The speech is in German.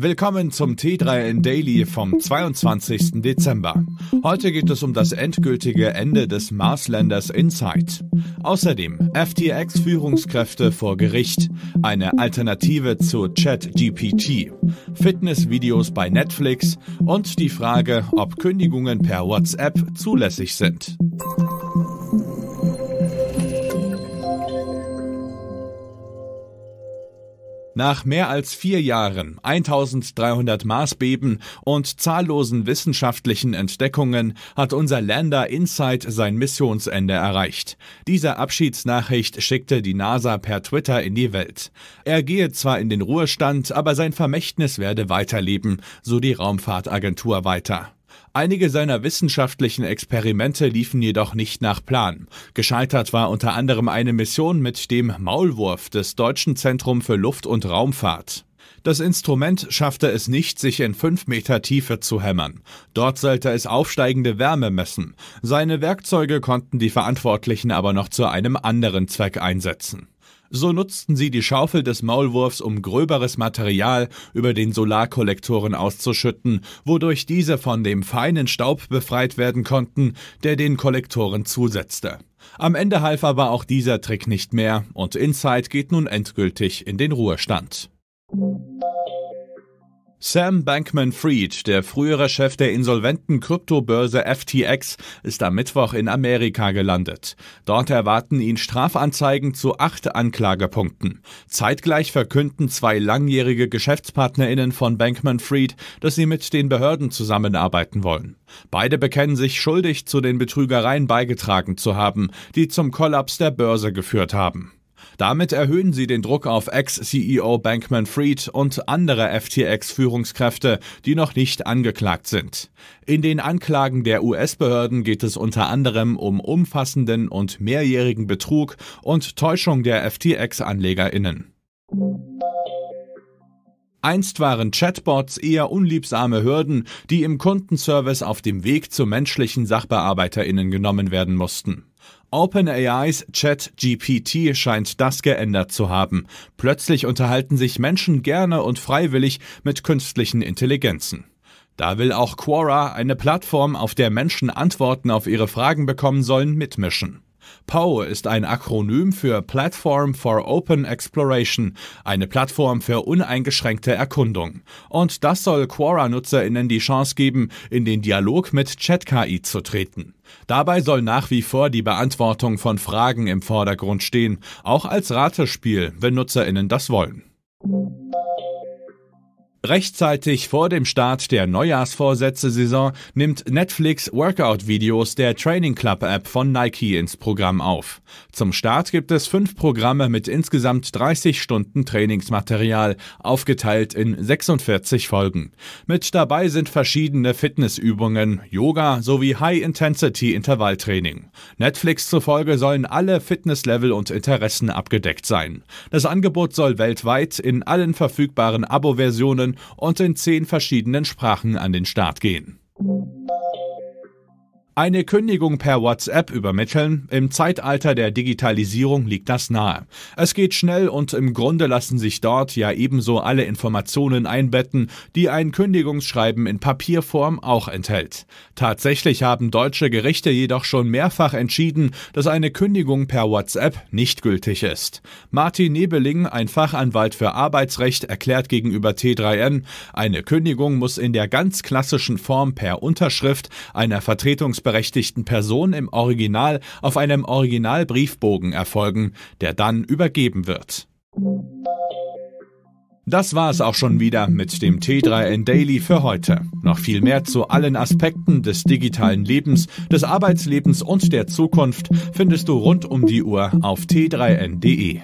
Willkommen zum T3N Daily vom 22. Dezember. Heute geht es um das endgültige Ende des Marsländers Insight. Außerdem FTX Führungskräfte vor Gericht, eine Alternative zu ChatGPT, Fitnessvideos bei Netflix und die Frage, ob Kündigungen per WhatsApp zulässig sind. Nach mehr als vier Jahren, 1300 Maßbeben und zahllosen wissenschaftlichen Entdeckungen hat unser Lander Insight sein Missionsende erreicht. Diese Abschiedsnachricht schickte die NASA per Twitter in die Welt. Er gehe zwar in den Ruhestand, aber sein Vermächtnis werde weiterleben, so die Raumfahrtagentur weiter. Einige seiner wissenschaftlichen Experimente liefen jedoch nicht nach Plan. Gescheitert war unter anderem eine Mission mit dem Maulwurf des Deutschen Zentrum für Luft- und Raumfahrt. Das Instrument schaffte es nicht, sich in fünf Meter Tiefe zu hämmern. Dort sollte es aufsteigende Wärme messen. Seine Werkzeuge konnten die Verantwortlichen aber noch zu einem anderen Zweck einsetzen. So nutzten sie die Schaufel des Maulwurfs, um gröberes Material über den Solarkollektoren auszuschütten, wodurch diese von dem feinen Staub befreit werden konnten, der den Kollektoren zusetzte. Am Ende half aber auch dieser Trick nicht mehr und Inside geht nun endgültig in den Ruhestand. Sam Bankman-Fried, der frühere Chef der insolventen Kryptobörse FTX, ist am Mittwoch in Amerika gelandet. Dort erwarten ihn Strafanzeigen zu acht Anklagepunkten. Zeitgleich verkünden zwei langjährige Geschäftspartnerinnen von Bankman-Fried, dass sie mit den Behörden zusammenarbeiten wollen. Beide bekennen sich schuldig zu den Betrügereien beigetragen zu haben, die zum Kollaps der Börse geführt haben. Damit erhöhen sie den Druck auf Ex-CEO Bankman Fried und andere FTX-Führungskräfte, die noch nicht angeklagt sind. In den Anklagen der US-Behörden geht es unter anderem um umfassenden und mehrjährigen Betrug und Täuschung der FTX-Anlegerinnen. Einst waren Chatbots eher unliebsame Hürden, die im Kundenservice auf dem Weg zu menschlichen Sachbearbeiterinnen genommen werden mussten. OpenAIs ChatGPT scheint das geändert zu haben. Plötzlich unterhalten sich Menschen gerne und freiwillig mit künstlichen Intelligenzen. Da will auch Quora, eine Plattform, auf der Menschen Antworten auf ihre Fragen bekommen sollen, mitmischen. POW ist ein Akronym für Platform for Open Exploration, eine Plattform für uneingeschränkte Erkundung. Und das soll Quora-NutzerInnen die Chance geben, in den Dialog mit Chat-KI zu treten. Dabei soll nach wie vor die Beantwortung von Fragen im Vordergrund stehen, auch als Ratespiel, wenn NutzerInnen das wollen. Rechtzeitig vor dem Start der Neujahrsvorsätze-Saison nimmt Netflix Workout-Videos der Training Club-App von Nike ins Programm auf. Zum Start gibt es fünf Programme mit insgesamt 30 Stunden Trainingsmaterial, aufgeteilt in 46 Folgen. Mit dabei sind verschiedene Fitnessübungen, Yoga sowie High-Intensity-Intervalltraining. Netflix zufolge sollen alle Fitnesslevel und Interessen abgedeckt sein. Das Angebot soll weltweit in allen verfügbaren Abo-Versionen und in zehn verschiedenen Sprachen an den Start gehen. Eine Kündigung per WhatsApp übermitteln, im Zeitalter der Digitalisierung liegt das nahe. Es geht schnell und im Grunde lassen sich dort ja ebenso alle Informationen einbetten, die ein Kündigungsschreiben in Papierform auch enthält. Tatsächlich haben deutsche Gerichte jedoch schon mehrfach entschieden, dass eine Kündigung per WhatsApp nicht gültig ist. Martin Nebeling, ein Fachanwalt für Arbeitsrecht, erklärt gegenüber T3N, eine Kündigung muss in der ganz klassischen Form per Unterschrift einer Vertretungs gleichberechtigten Person im Original auf einem Originalbriefbogen erfolgen, der dann übergeben wird. Das war es auch schon wieder mit dem T3N Daily für heute. Noch viel mehr zu allen Aspekten des digitalen Lebens, des Arbeitslebens und der Zukunft findest du rund um die Uhr auf t3n.de.